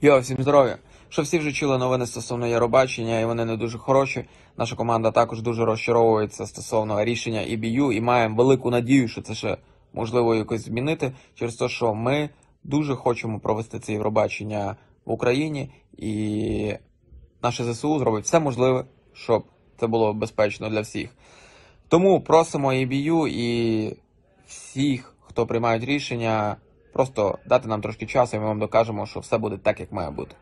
Йо, всім здоров'я! Що всі вже чули новини стосовно Яробачення, і вони не дуже хороші. Наша команда також дуже розчаровується стосовно рішення EBU і маємо велику надію, що це ще можливо якось змінити, через те, що ми дуже хочемо провести це Євробачення в Україні, і наше ЗСУ зробить все можливе, щоб це було безпечно для всіх. Тому просимо EBU і всіх, хто приймають рішення. Просто дати нам трошки часу, і ми вам докажемо, що все буде так, як має бути.